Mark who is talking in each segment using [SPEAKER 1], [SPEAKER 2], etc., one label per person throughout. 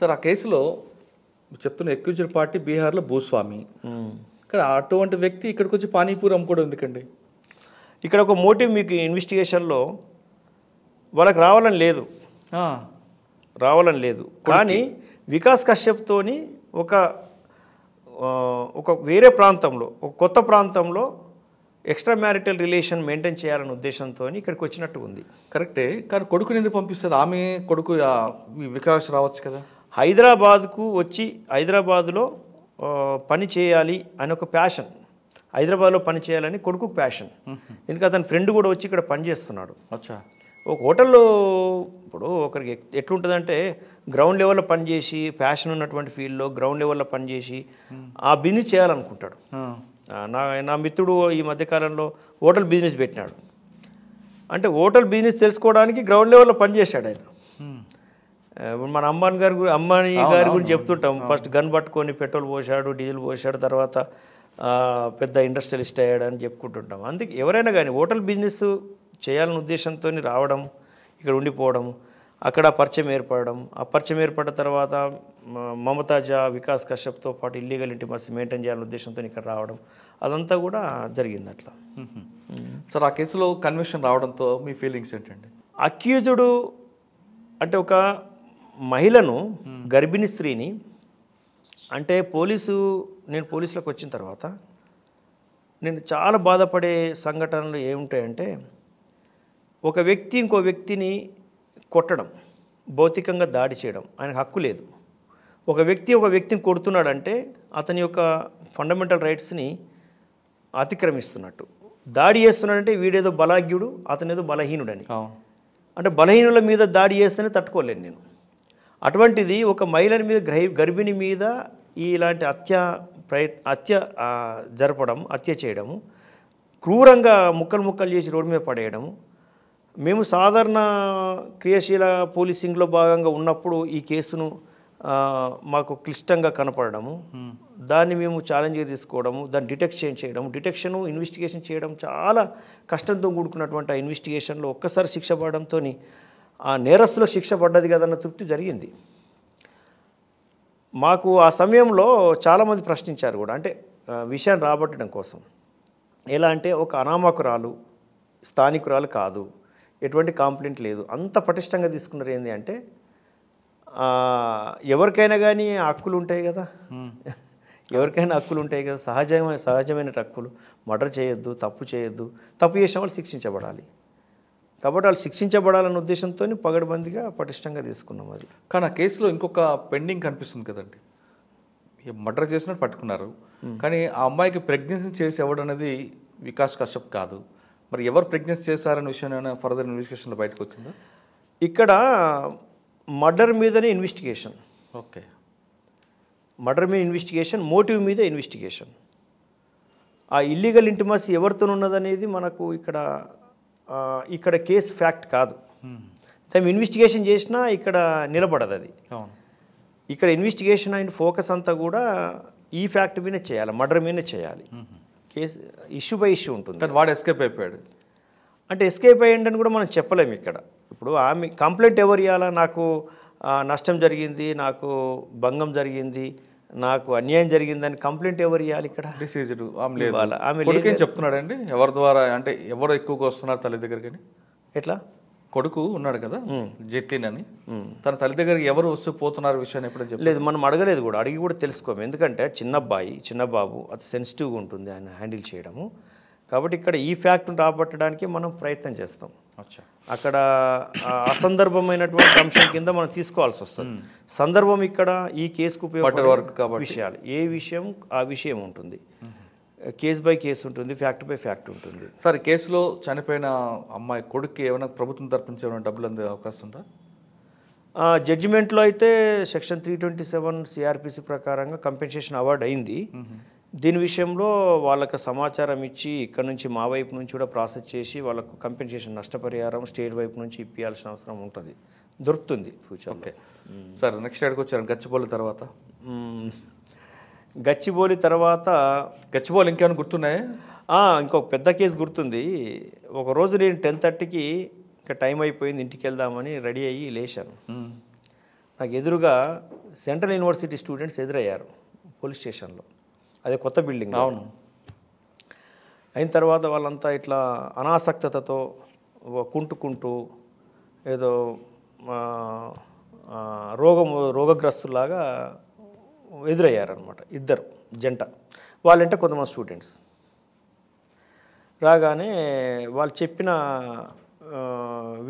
[SPEAKER 1] Sir ఆ కేసులో చెప్తున్న ఎక్యూజ్డ్ పార్టీ బీహార్లో భూస్వామి ఇక్కడ అటువంటి వ్యక్తి ఇక్కడికి వచ్చి పానీపూర్ అమ్ముకోవడం ఎందుకండి ఇక్కడ ఒక మోటివ్ మీకు ఇన్వెస్టిగేషన్లో వాళ్ళకి రావాలని లేదు రావాలని లేదు కానీ వికాస్ కశ్యప్తోని ఒక ఒక వేరే ప్రాంతంలో ఒక కొత్త ప్రాంతంలో ఎక్స్ట్రా మ్యారిటల్ రిలేషన్ మెయింటైన్ చేయాలనే ఉద్దేశంతో ఇక్కడికి వచ్చినట్టు ఉంది కరెక్టే కానీ కొడుకుని ఎందుకు పంపిస్తుంది ఆమె కొడుకు వికాస్ రావచ్చు కదా హైదరాబాద్కు వచ్చి హైదరాబాదులో పని చేయాలి అని ఒక ప్యాషన్ హైదరాబాద్లో పని చేయాలని కొడుకు ప్యాషన్ ఎందుకంటే అతని ఫ్రెండ్ కూడా వచ్చి ఇక్కడ పని చేస్తున్నాడు అచ్చా ఒక హోటల్లో ఇప్పుడు ఒకరికి ఎట్లుంటుందంటే గ్రౌండ్ లెవెల్లో పనిచేసి ప్యాషన్ ఉన్నటువంటి ఫీల్డ్లో గ్రౌండ్ లెవెల్లో పనిచేసి ఆ బిజినెస్ చేయాలనుకుంటాడు నా నా మిత్రుడు ఈ మధ్యకాలంలో హోటల్ బిజినెస్ పెట్టినాడు అంటే హోటల్ బిజినెస్ తెలుసుకోవడానికి గ్రౌండ్ లెవెల్లో పనిచేశాడు ఆయన మన అంబాన్ గారి గురించి అంబానీ గారి గురించి చెప్తుంటాం ఫస్ట్ గన్ పట్టుకొని పెట్రోల్ పోసాడు డీజిల్ పోసాడు తర్వాత పెద్ద ఇండస్ట్రియలిస్ట్ అయ్యాడు అని చెప్పుకుంటుంటాం అందుకే ఎవరైనా కానీ హోటల్ బిజినెస్ చేయాలనే ఉద్దేశంతో రావడం ఇక్కడ ఉండిపోవడం అక్కడ పరిచయం ఏర్పడడం ఆ పరిచయం ఏర్పడిన తర్వాత మమతాజా వికాస్ కశ్యప్తో పాటు ఇల్లీగల్ ఇంటి మస్తు మెయింటైన్ చేయాలనే ఉద్దేశంతో ఇక్కడ రావడం అదంతా కూడా జరిగింది అట్లా సార్ ఆ కేసులో కన్వెషన్ రావడంతో మీ ఫీలింగ్స్ ఏంటండి అక్యూజుడు అంటే ఒక మహిళను గర్భిణీ స్త్రీని అంటే పోలీసు నేను పోలీసులకు వచ్చిన తర్వాత నేను చాలా బాధపడే సంఘటనలు ఏముంటాయంటే ఒక వ్యక్తి ఇంకో వ్యక్తిని కొట్టడం భౌతికంగా దాడి చేయడం ఆయనకు హక్కు లేదు ఒక వ్యక్తి ఒక వ్యక్తిని కొడుతున్నాడంటే అతని యొక్క ఫండమెంటల్ రైట్స్ని అతిక్రమిస్తున్నట్టు దాడి చేస్తున్నాడంటే వీడేదో బలాగ్యుడు అతనేదో బలహీనుడని అంటే బలహీనుల మీద దాడి చేస్తేనే తట్టుకోలేను నేను అటువంటిది ఒక మహిళని మీద గర్భిణి మీద ఇలాంటి హత్య ప్రయత్ హత్య జరపడం హత్య చేయడము క్రూరంగా ముక్కలు ముక్కలు చేసి రోడ్డు మీద పడేయడము మేము సాధారణ క్రియాశీల పోలీసింగ్లో భాగంగా ఉన్నప్పుడు ఈ కేసును మాకు క్లిష్టంగా కనపడము దాన్ని మేము ఛాలెంజ్గా తీసుకోవడము దాన్ని డిటెక్షన్ చేయడం డిటెక్షను ఇన్వెస్టిగేషన్ చేయడం చాలా కష్టంతో కూడుకున్నటువంటి ఆ ఇన్వెస్టిగేషన్లో ఒక్కసారి శిక్ష పడడంతో ఆ నేరస్తులకు శిక్ష పడ్డది కదన్న తృప్తి జరిగింది మాకు ఆ సమయంలో చాలామంది ప్రశ్నించారు కూడా అంటే విషయాన్ని రాబట్టడం కోసం ఎలా అంటే ఒక అనామకురాలు స్థానికురాలు కాదు ఎటువంటి కాంప్లైంట్ లేదు అంత పటిష్టంగా తీసుకున్నారు ఏంటి అంటే ఎవరికైనా కానీ హక్కులు ఉంటాయి కదా ఎవరికైనా హక్కులు ఉంటాయి కదా సహజమైన సహజమైన హక్కులు మర్డర్ చేయొద్దు తప్పు చేయొద్దు తప్పు చేసిన వాళ్ళు శిక్షించబడాలి కాబట్టి వాళ్ళు శిక్షించబడాలన్న ఉద్దేశంతో పగడబందిగా పటిష్టంగా తీసుకున్నాం అది కానీ ఆ కేసులో ఇంకొక పెండింగ్ కనిపిస్తుంది కదండి మర్డర్ చేసినట్టు పట్టుకున్నారు కానీ ఆ అమ్మాయికి ప్రెగ్నెన్సీ చేసి అనేది వికాస్ కశ్యప్ కాదు మరి ఎవరు ప్రెగ్నెన్సీ చేశారనే విషయం ఏమైనా ఫర్దర్ ఇన్వెస్టిగేషన్లో బయటకు వచ్చిందా ఇక్కడ మర్డర్ మీదనే ఇన్వెస్టిగేషన్ ఓకే మర్డర్ మీద ఇన్వెస్టిగేషన్ మోటివ్ మీద ఇన్వెస్టిగేషన్ ఆ ఇల్లీగల్ ఇంటిమాసి ఎవరితో ఉన్నదనేది మనకు ఇక్కడ ఇక్కడ కేసు ఫ్యాక్ట్ కాదు తను ఇన్వెస్టిగేషన్ చేసినా ఇక్కడ నిలబడదు అది ఇక్కడ ఇన్వెస్టిగేషన్ అండ్ ఫోకస్ అంతా కూడా ఈ ఫ్యాక్ట్ మీద చేయాలి మర్డర్ మీద చేయాలి కేసు ఇష్యూ బై ఇష్యూ ఉంటుంది వాడు ఎస్కేప్ అయిపోయాడు అంటే ఎస్కేప్ అయ్యండి అని కూడా మనం చెప్పలేము ఇక్కడ ఇప్పుడు ఆమె కంప్లైంట్ ఎవరు ఇవ్వాలా నాకు నష్టం జరిగింది నాకు భంగం జరిగింది నాకు అన్యాయం జరిగిందని కంప్లైంట్ ఎవరు ఇవ్వాలి ఇక్కడ ఆమె లేదు ఆమె చెప్తున్నాడండి ఎవరి ద్వారా అంటే ఎవరు ఎక్కువగా వస్తున్నారు తల్లి దగ్గరికి ఎట్లా కొడుకు ఉన్నాడు కదా జతిన్ అని తన తల్లి దగ్గరికి ఎవరు వస్తూ పోతున్నారు విషయాన్ని చెప్పి లేదు మనం అడగలేదు కూడా అడిగి కూడా తెలుసుకోము ఎందుకంటే చిన్నబ్బాయి చిన్నబాబు చిన్న అతి సెన్సిటివ్గా ఉంటుంది ఆయన హ్యాండిల్ చేయడము కాబట్టి ఇక్కడ ఈ ఫ్యాక్ట్ని రాబట్టడానికి మనం ప్రయత్నం చేస్తాం అక్కడ అసందర్భమైనటువంటి అంశం కింద మనం తీసుకోవాల్సి వస్తుంది hmm. సందర్భం ఇక్కడ ఈ కేసుకు విషయాలు ఏ విషయం ఆ విషయం ఉంటుంది hmm. కేస్ బై కేసు ఉంటుంది ఫ్యాక్ట్ బై ఫ్యాక్ట్ ఉంటుంది సార్ కేసులో చనిపోయిన అమ్మాయి కొడుకు ఏమైనా ప్రభుత్వం తరపున ఏమైనా డబ్బులు అందే అవకాశం ఉందా జడ్జిమెంట్లో అయితే section three twenty seven CRPC ప్రకారంగా కంపెన్సేషన్ అవార్డు అయింది hmm. దీని విషయంలో వాళ్ళకి సమాచారం ఇచ్చి ఇక్కడ నుంచి మా వైపు నుంచి కూడా ప్రాసెస్ చేసి వాళ్ళకు కంపెన్సేషన్ నష్టపరిహారం స్టేట్ వైపు నుంచి ఇప్పించాల్సిన అవసరం ఉంటుంది దొరుకుతుంది ఫ్యూచర్ ఓకే సార్ నెక్స్ట్ ఎక్కడికి వచ్చారు గచ్చిబోలి తర్వాత గచ్చిబోలి తర్వాత గచ్చిబోలి ఇంకేమైనా గుర్తున్నాయి ఇంకొక పెద్ద కేసు గుర్తుంది ఒకరోజు నేను టెన్ థర్టీకి ఇంకా టైం అయిపోయింది ఇంటికి వెళ్దామని రెడీ అయ్యి లేచాను నాకు ఎదురుగా సెంట్రల్ యూనివర్సిటీ స్టూడెంట్స్ ఎదురయ్యారు పోలీస్ స్టేషన్లో అది కొత్త బిల్డింగ్ అవును అయిన తర్వాత వాళ్ళంతా ఇట్లా అనాసక్తతో కుంటుకుంటూ ఏదో రోగము రోగగ్రస్తులాగా ఎదురయ్యారనమాట ఇద్దరు జంట వాళ్ళంటే కొంతమంది స్టూడెంట్స్ రాగానే వాళ్ళు చెప్పిన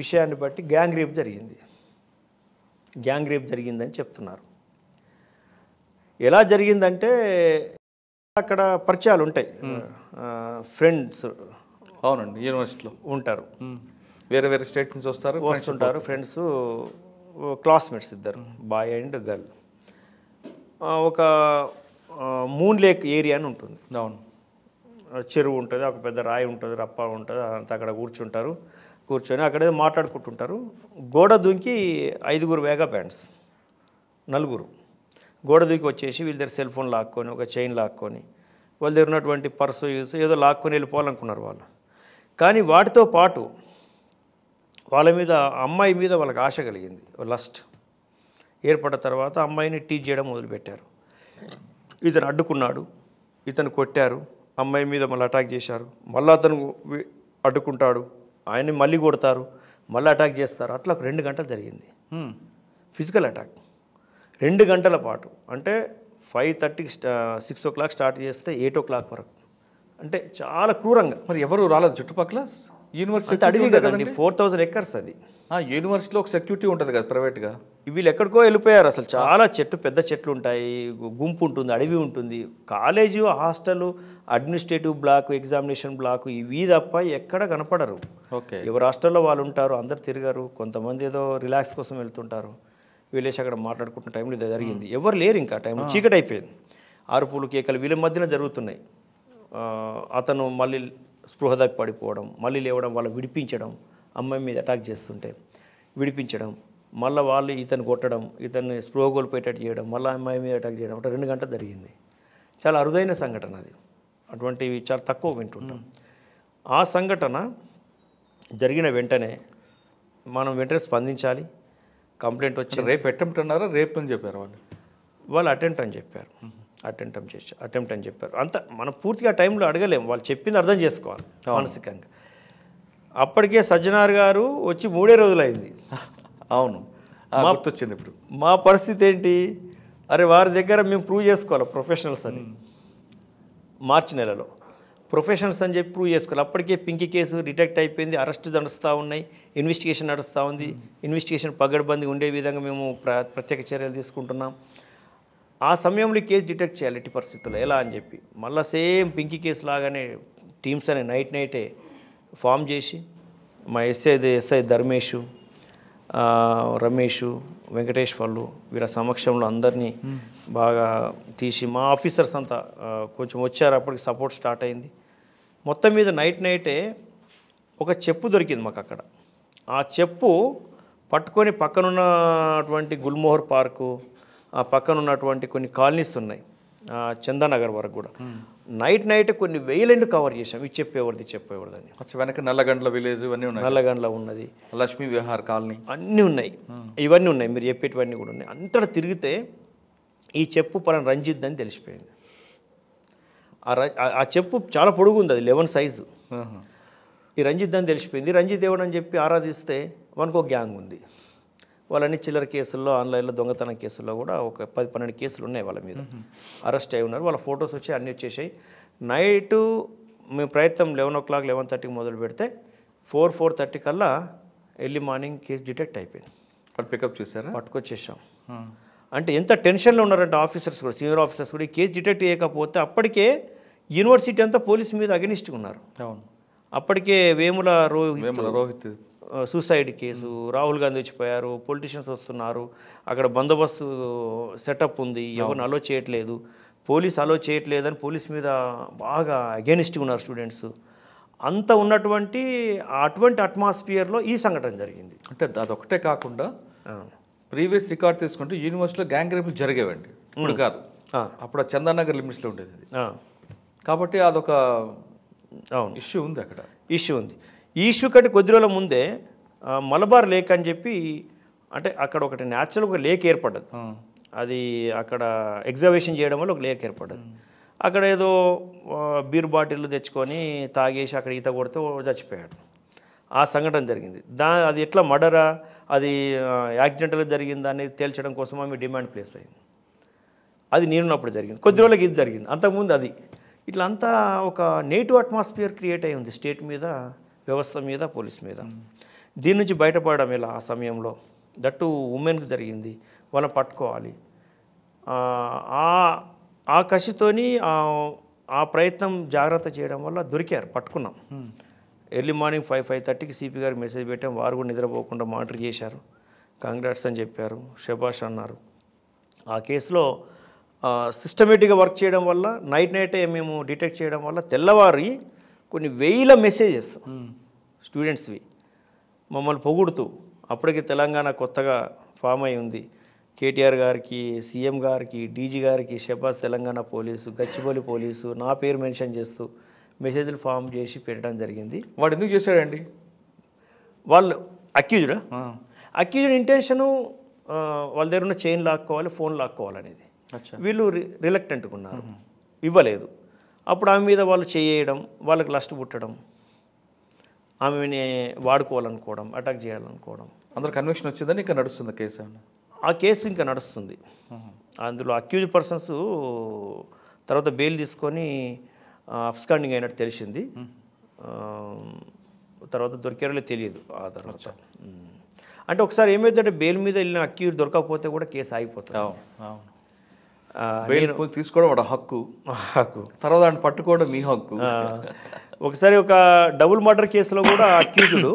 [SPEAKER 1] విషయాన్ని బట్టి గ్యాంగ్ రేప్ జరిగింది గ్యాంగ్ రేప్ జరిగిందని చెప్తున్నారు ఎలా జరిగిందంటే అక్కడ పరిచయాలు ఉంటాయి ఫ్రెండ్స్ అవునండి యూనివర్సిటీలో ఉంటారు వేరే వేరే స్టేట్ నుంచి వస్తారు వస్తుంటారు ఫ్రెండ్స్ క్లాస్మేట్స్ ఇద్దరు బాయ్ అండ్ గర్ల్ ఒక మూన్ లేక్ ఏరియా అని ఉంటుంది అవును చెరువు ఉంటుంది ఒక పెద్ద రాయి ఉంటుంది రప్ప ఉంటుంది అంతా అక్కడ కూర్చుంటారు కూర్చొని అక్కడే మాట్లాడుకుంటుంటారు గోడ దుంకి ఐదుగురు వేగా బ్యాండ్స్ నలుగురు గోడ దూకి వచ్చేసి వీళ్ళ దగ్గర సెల్ ఫోన్ లాక్కొని ఒక చైన్ లాక్కొని వాళ్ళ దగ్గర ఉన్నటువంటి పర్సు ఏదో లాక్కొని వెళ్ళిపోవాలనుకున్నారు వాళ్ళు కానీ వాటితో పాటు వాళ్ళ మీద అమ్మాయి మీద వాళ్ళకి ఆశ కలిగింది లస్ట్ ఏర్పడిన తర్వాత అమ్మాయిని టీచ్ చేయడం మొదలుపెట్టారు ఇతను అడ్డుకున్నాడు ఇతను కొట్టారు అమ్మాయి మీద మళ్ళీ అటాక్ చేశారు మళ్ళీ అతను అడ్డుకుంటాడు ఆయన్ని మళ్ళీ కొడతారు మళ్ళీ అటాక్ చేస్తారు అట్లా ఒక రెండు గంటలు జరిగింది ఫిజికల్ అటాక్ రెండు గంటల పాటు అంటే ఫైవ్ థర్టీకి సిక్స్ ఓ క్లాక్ స్టార్ట్ చేస్తే ఎయిట్ ఓ క్లాక్ వరకు అంటే చాలా క్రూరంగా మరి ఎవరు రాలేదు చుట్టుపక్కల యూనివర్సిటీ అడిగి కదండి ఫోర్ థౌసండ్ ఎకర్స్ అది యూనివర్సిటీలో ఒక సెక్యూరిటీ ఉంటుంది కదా ప్రైవేట్గా వీళ్ళు ఎక్కడికో వెళ్ళిపోయారు అసలు చాలా చెట్టు పెద్ద చెట్లు ఉంటాయి గుంపు ఉంటుంది అడవి ఉంటుంది college hostel administrative block examination block ఇవి తప్ప ఎక్కడ కనపడరు ఓకే ఎవరు హాస్టల్లో వాళ్ళు ఉంటారు అందరు తిరగరు కొంతమంది ఏదో రిలాక్స్ కోసం వెళ్తుంటారు వీళ్ళేసి అక్కడ మాట్లాడుకుంటున్న టైంలో ఇది జరిగింది ఎవరు లేరు ఇంకా టైంలో చీకటి అయిపోయింది ఆరుపూలు కేకలు వీళ్ళ మధ్యన జరుగుతున్నాయి అతను మళ్ళీ స్పృహ తప్పి పడిపోవడం మళ్ళీ లేవడం వాళ్ళు విడిపించడం అమ్మాయి మీద అటాక్ చేస్తుంటే విడిపించడం మళ్ళీ వాళ్ళు ఇతను కొట్టడం ఇతన్ని స్పృహ కోల్పోయేటట్టు చేయడం మళ్ళీ అమ్మాయి మీద అటాక్ చేయడం అంటే రెండు గంటలు జరిగింది చాలా అరుదైన సంఘటన అది అటువంటివి చాలా తక్కువ వింటుంటాం ఆ సంఘటన జరిగిన వెంటనే మనం వెంటనే స్పందించాలి కంప్లైంట్ వచ్చి రేపు అటెంప్ట్ అన్నారా రేపు అని చెప్పారు వాళ్ళు వాళ్ళు అటెంప్ట్ అని చెప్పారు అటెంప్ట్ అని చేసి అటెంప్ట్ అని చెప్పారు అంత మనం పూర్తిగా టైంలో అడగలేము వాళ్ళు చెప్పింది అర్థం చేసుకోవాలి మానసికంగా అప్పటికే సజ్జనార్ గారు వచ్చి మూడే రోజులైంది అవును గుర్తొచ్చింది ఇప్పుడు మా పరిస్థితి ఏంటి అరే వారి దగ్గర మేము ప్రూవ్ చేసుకోవాలి ప్రొఫెషనల్స్ అని మార్చి నెలలో ప్రొఫెషనల్స్ అని చెప్పి ప్రూవ్ చేసుకోవాలి అప్పటికే పింకీ కేసు డిటెక్ట్ అయిపోయింది అరెస్ట్ నడుస్తూ ఉన్నాయి ఇన్వెస్టిగేషన్ నడుస్తూ ఉంది ఇన్వెస్టిగేషన్ hmm. పగడబందీ ఉండే విధంగా మేము ప్ర ప్రత్యేక చర్యలు తీసుకుంటున్నాం ఆ సమయంలో కేసు డిటెక్ట్ చేయాలి ఎట్టి పరిస్థితుల్లో ఎలా అని చెప్పి మళ్ళీ సేమ్ పింకీ కేసు లాగానే టీమ్స్ అనే నైట్ నైటే ఫామ్ చేసి మా ఎస్ఐ ఎస్ఐ ధర్మేష్ రమేష్ వెంకటేష్ వాళ్ళు వీళ్ళ సమక్షంలో అందరినీ hmm. బాగా తీసి మా ఆఫీసర్స్ అంతా కొంచెం వచ్చారు అప్పటికి సపోర్ట్ స్టార్ట్ అయింది మొత్తం మీద నైట్ నైటే ఒక చెప్పు దొరికింది మాకు అక్కడ ఆ చెప్పు పట్టుకొని పక్కనున్నటువంటి గుల్మోహర్ పార్కు ఆ పక్కన ఉన్నటువంటి కొన్ని కాలనీస్ ఉన్నాయి చందానగర్ వరకు కూడా నైట్ నైట్ కొన్ని వేలెండ్ కవర్ చేసాం ఇది చెప్పేవారిది చెప్పేవారిది వెనక నల్లగండ్ల విలేజ్ ఇవన్నీ ఉన్నాయి నల్లగండ్ల ఉన్నది లక్ష్మీ విహార్ కాలనీ అన్నీ ఉన్నాయి ఇవన్నీ ఉన్నాయి మీరు చెప్పేటివన్నీ కూడా ఉన్నాయి అంతటా తిరిగితే ఈ చెప్పు పలాన రంజిద్దని అని తెలిసిపోయింది ఆ చెప్పు చాలా పొడుగు ఉంది అది లెవెన్ సైజు ఈ రంజిత్ అని తెలిసిపోయింది రంజిత్ దేవుడు అని చెప్పి ఆరాధిస్తే మనకు ఒక గ్యాంగ్ ఉంది వాళ్ళని చిల్లర కేసుల్లో ఆన్లైన్లో దొంగతనం కేసుల్లో కూడా ఒక పది పన్నెండు కేసులు ఉన్నాయి వాళ్ళ మీద అరెస్ట్ అయి ఉన్నారు వాళ్ళ ఫొటోస్ వచ్చి అన్నీ వచ్చేసాయి నైటు మేము ప్రయత్నం లెవెన్ ఓ క్లాక్ లెవెన్ థర్టీకి మొదలు పెడితే ఫోర్ ఫోర్ థర్టీ కల్లా ఎర్లీ మార్నింగ్ కేసు డిటెక్ట్ అయిపోయింది వాళ్ళు పికప్ చేశారు పట్టుకొచ్చేసాం అంటే ఎంత టెన్షన్లో ఉన్నారంటే ఆఫీసర్స్ కూడా సీనియర్ ఆఫీసర్స్ కూడా ఈ కేసు డిటెక్ట్ చేయకపోతే అప్పటికే యూనివర్సిటీ అంతా పోలీస్ మీద అగనిస్ట్గా ఉన్నారు అవును అప్పటికే వేముల రోహిత్ రోహిత్ సూసైడ్ కేసు రాహుల్ గాంధీ వచ్చిపోయారు పొలిటీషియన్స్ వస్తున్నారు అక్కడ బందోబస్తు సెటప్ ఉంది ఎవరిని అలో చేయట్లేదు పోలీస్ అలో చేయట్లేదని పోలీస్ మీద బాగా అగెనిస్ట్గా ఉన్నారు స్టూడెంట్స్ అంత ఉన్నటువంటి అటువంటి అట్మాస్ఫియర్లో ఈ సంఘటన జరిగింది అంటే అదొకటే కాకుండా ప్రీవియస్ రికార్డ్ తీసుకుంటే యూనివర్సిటీలో గ్యాంగ్ రేపులు జరిగేవండి ఇప్పుడు కాదు అప్పుడు చందానగర్ లిమిట్స్లో ఉండేది కాబట్టి అదొక అవును ఇష్యూ ఉంది అక్కడ ఇష్యూ ఉంది ఈ ఇష్యూ కంటే కొద్ది రోజుల ముందే మలబార్ లేక్ అని చెప్పి అంటే అక్కడ ఒకటి న్యాచురల్ ఒక లేక్ ఏర్పడ్డది అది అక్కడ ఎగ్జిబిషన్ చేయడం వల్ల ఒక లేక్ ఏర్పడ్డది అక్కడ ఏదో బీర్ బాటిల్ తెచ్చుకొని తాగేసి అక్కడ ఈత కొడితే చచ్చిపోయాడు ఆ సంఘటన జరిగింది దా అది ఎట్లా మర్డరా అది యాక్సిడెంట్గా జరిగిందా అనేది తేల్చడం కోసం ఆమె డిమాండ్ ప్లేస్ అయింది అది నేనున్నప్పుడు జరిగింది కొద్ది రోజులకి ఇది జరిగింది అంతకుముందు అది ఇట్లంతా ఒక నేటివ్ అట్మాస్ఫియర్ క్రియేట్ అయి ఉంది స్టేట్ మీద వ్యవస్థ మీద పోలీస్ మీద hmm. దీని నుంచి బయటపడడం ఇలా ఆ సమయంలో దట్టు ఉమెన్కి జరిగింది వాళ్ళని పట్టుకోవాలి ఆ కసితోని ఆ ప్రయత్నం జాగ్రత్త చేయడం వల్ల దొరికారు పట్టుకున్నాం hmm. Early morning five five థర్టీకి సిపి గారికి మెసేజ్ పెట్టాం వారు కూడా నిద్రపోకుండా మానిటర్ చేశారు కాంగ్రెస్ అని చెప్పారు షబాష్ అన్నారు ఆ కేసులో సిస్టమేటిక్గా వర్క్ చేయడం వల్ల నైట్ నైటే మేము డిటెక్ట్ చేయడం వల్ల తెల్లవారి కొన్ని వేల మెసేజెస్ స్టూడెంట్స్వి మమ్మల్ని పొగుడుతూ అప్పటికి తెలంగాణ కొత్తగా ఫామ్ అయి ఉంది కేటీఆర్ గారికి సీఎం గారికి డీజీ గారికి షబాస్ తెలంగాణ పోలీసు గచ్చిబౌలి పోలీసు నా పేరు మెన్షన్ చేస్తూ మెసేజ్లు ఫామ్ చేసి పెట్టడం జరిగింది వాడు ఎందుకు చేశాడండి వాళ్ళు అక్యూజుడా అక్యూజుడ్ ఇంటెన్షను వాళ్ళ దగ్గర ఉన్న చైన్ లాక్కోవాలి ఫోన్ లాక్కోవాలనేది వీళ్ళు రిలక్టెంట్గా ఉన్నారు ఇవ్వలేదు అప్పుడు ఆమె మీద వాళ్ళు చేయడం వాళ్ళకి లస్ట్ పుట్టడం ఆమెని వాడుకోవాలనుకోవడం అటాక్ చేయాలనుకోవడం అందరు కన్వెక్షన్ వచ్చిందని ఇంకా నడుస్తుంది కేసు ఆ కేసు ఇంకా నడుస్తుంది అందులో అక్యూజ్ పర్సన్స్ తర్వాత బెయిల్ తీసుకొని అఫ్స్కాండింగ్ అయినట్టు తెలిసింది తర్వాత దొరికారో తెలియదు ఆ తర్వాత అంటే ఒకసారి ఏమైందంటే బెయిల్ మీద వెళ్ళిన అక్యూజ్ దొరకకపోతే కూడా కేసు ఆగిపోతుంది తీసుకోవడం హక్కు హక్కు తర్వాత దాన్ని పట్టుకోవడం మీ హక్కు ఒకసారి ఒక డబుల్ మర్డర్ కేసులో కూడా accused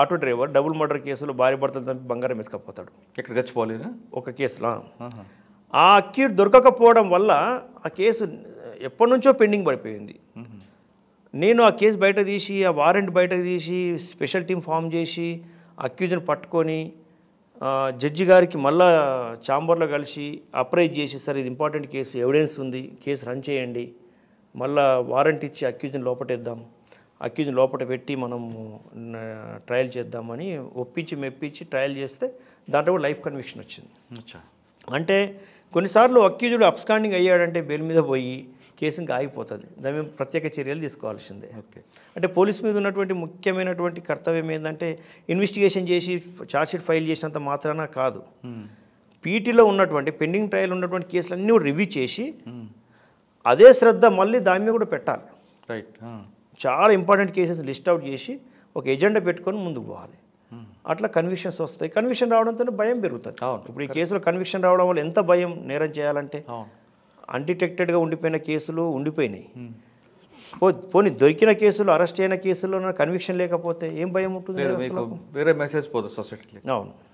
[SPEAKER 1] auto driver double murder కేసులో భార్య భర్తలు చంపి బంగారం వెతుకపోతాడు ఎక్కడ గచ్చిపోలేదు ఒక కేసులో ఆ అక్యూడ్ దొరకకపోవడం వల్ల ఆ కేసు ఎప్పటి నుంచో పెండింగ్ పడిపోయింది నేను ఆ కేసు బయట తీసి ఆ వారెంట్ బయట తీసి స్పెషల్ టీం ఫామ్ చేసి అక్యూజ్ని పట్టుకొని జడ్జి గారికి మళ్ళా ఛాంబర్లో కలిసి అప్రైజ్ చేసి సార్ ఇది ఇంపార్టెంట్ కేసు ఎవిడెన్స్ ఉంది కేసు రన్ చేయండి మళ్ళా వారెంట్ ఇచ్చి అక్యూజ్ని లోపటేద్దాం అక్యూజ్ని లోపట పెట్టి మనం ట్రయల్ చేద్దామని ఒప్పించి మెప్పించి ట్రయల్ చేస్తే దాంట్లో కూడా లైఫ్ కన్విక్షన్ వచ్చింది అంటే కొన్నిసార్లు అక్యూజుడు అబ్స్కాండింగ్ అయ్యాడంటే బెయిల్ మీద పోయి కేసు ఇంకా ఆగిపోతుంది దాని మీద ప్రత్యేక చర్యలు తీసుకోవాల్సిందే ఓకే అంటే పోలీస్ మీద ఉన్నటువంటి ముఖ్యమైనటువంటి కర్తవ్యం ఏంటంటే ఇన్వెస్టిగేషన్ చేసి ఛార్జ్షీట్ ఫైల్ చేసినంత మాత్రాన కాదు పీటీలో ఉన్నటువంటి పెండింగ్ ట్రయల్ ఉన్నటువంటి కేసులన్నీ కూడా రివ్యూ చేసి అదే శ్రద్ధ మళ్ళీ దాని మీద కూడా పెట్టాలి రైట్ చాలా ఇంపార్టెంట్ కేసెస్ లిస్ట్ అవుట్ చేసి ఒక ఎజెండా పెట్టుకొని ముందుకు పోవాలి అట్లా కన్విక్షన్స్ వస్తాయి కన్విక్షన్ రావడంతో భయం పెరుగుతుంది ఇప్పుడు ఈ కేసులో కన్విక్షన్ రావడం వల్ల ఎంత భయం నేరం చేయాలంటే అన్డిటెక్టెడ్గా ఉండిపోయిన కేసులు ఉండిపోయినాయి hmm. పో పోనీ దొరికిన కేసులు అరెస్ట్ అయిన కేసుల్లో కన్విక్షన్ లేకపోతే ఏం భయం ఉంటుంది వేరే మెసేజ్ పోదు సొసైటీకి అవును